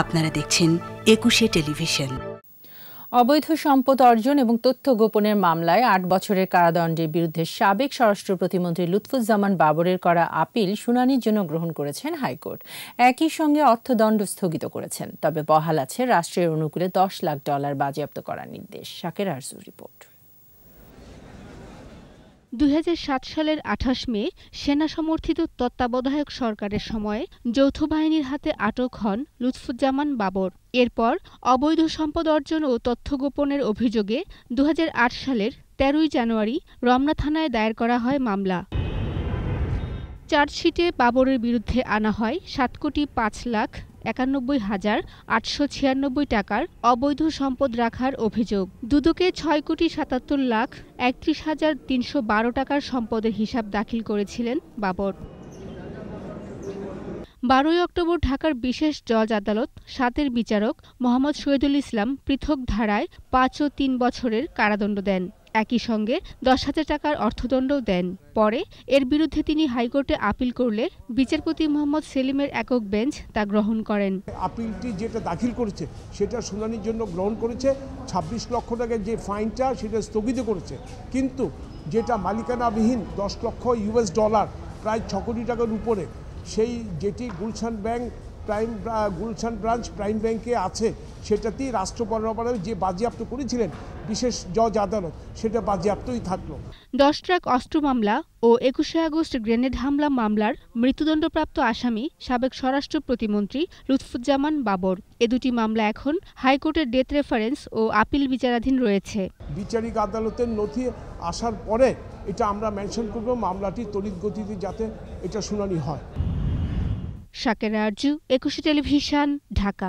আপনারা দেখছেন একুশে টেলিভিশন অবৈধ সম্পদ অর্জন এবং তথ্য গোপনের মামলায় আট বছরের কারাদণ্ডের বিরুদ্ধে সাবেক স্বরাষ্ট্র প্রতিমন্ত্রী লুৎফুজ্জামান বাবরের করা আপিল শুনানির জন্য গ্রহণ করেছেন হাইকোর্ট একই সঙ্গে অর্থদণ্ড স্থগিত করেছেন তবে বহাল আছে রাষ্ট্রের অনুকূলে দশ লাখ ডলার বাজেয়াপ্ত করার নির্দেশ শাকের আরসুর রিপোর্ট দুই সালের আঠাশ মে সেনা সমর্থিত তত্ত্বাবধায়ক সরকারের সময়ে যৌথ বাহিনীর হাতে আটক হন লুৎফুজ্জামান বাবর এরপর অবৈধ সম্পদ অর্জন ও তথ্য গোপনের অভিযোগে দু সালের ১৩ জানুয়ারি রমনা থানায় দায়ের করা হয় মামলা চার্জশিটে বাবরের বিরুদ্ধে আনা হয় সাত কোটি পাঁচ লাখ একানব্বই হাজার আটশো ছিয়ানব্বই টাকার অবৈধ সম্পদ রাখার অভিযোগ দুদকে ছয় কোটি সাতাত্তর লাখ একত্রিশ হাজার তিনশো বারো টাকার সম্পদের হিসাব দাখিল করেছিলেন বাবর বারোই অক্টোবর ঢাকার বিশেষ জজ আদালত সাতের বিচারক মোহাম্মদ শহীদুল ইসলাম পৃথক ধারায় পাঁচ ও তিন বছরের কারাদণ্ড দেন একই সঙ্গে দশ হাজার টাকার অর্থদণ্ডও দেন পরে এর বিরুদ্ধে তিনি হাইকোর্টে আপিল করলে বিচারপতি মোহাম্মদ সেলিমের একক বেঞ্চ তা গ্রহণ করেন আপিলটি যেটা দাখিল করেছে সেটা শুনানির জন্য গ্রহণ করেছে ২৬ লক্ষ টাকার যে ফাইনটা সেটা স্থগিত করেছে কিন্তু যেটা মালিকানাবিহীন দশ লক্ষ ইউএস ডলার প্রায় ছ কোটি টাকার উপরে সেই যেটি Gulshan bank prime Gulshan branch prime ব্যাংকে আছে সেটাতেই রাষ্ট্র যে বাজেয়াপ্ত করেছিলেন বিশেষ জজ আদালত সেটা বাজেয়াপ্তই থাকলো দশ ট্রাক অস্ত্র মামলা ও একুশে আগস্ট গ্রেনেড হামলা মামলার মৃত্যুদণ্ডপ্রাপ্ত আসামি সাবেক স্বরাষ্ট্র প্রতিমন্ত্রী লুৎফুজ্জামান বাবর এ দুটি মামলা এখন হাইকোর্টের ডেথ রেফারেন্স ও আপিল বিচারাধীন রয়েছে বিচারিক আদালতের নথি আসার পরে এটা আমরা মেনশন করব মামলাটি তড়িৎ গতিতে যাতে এটা শুনানি হয় শাকের আরজু একুশে টেলিভিশন ঢাকা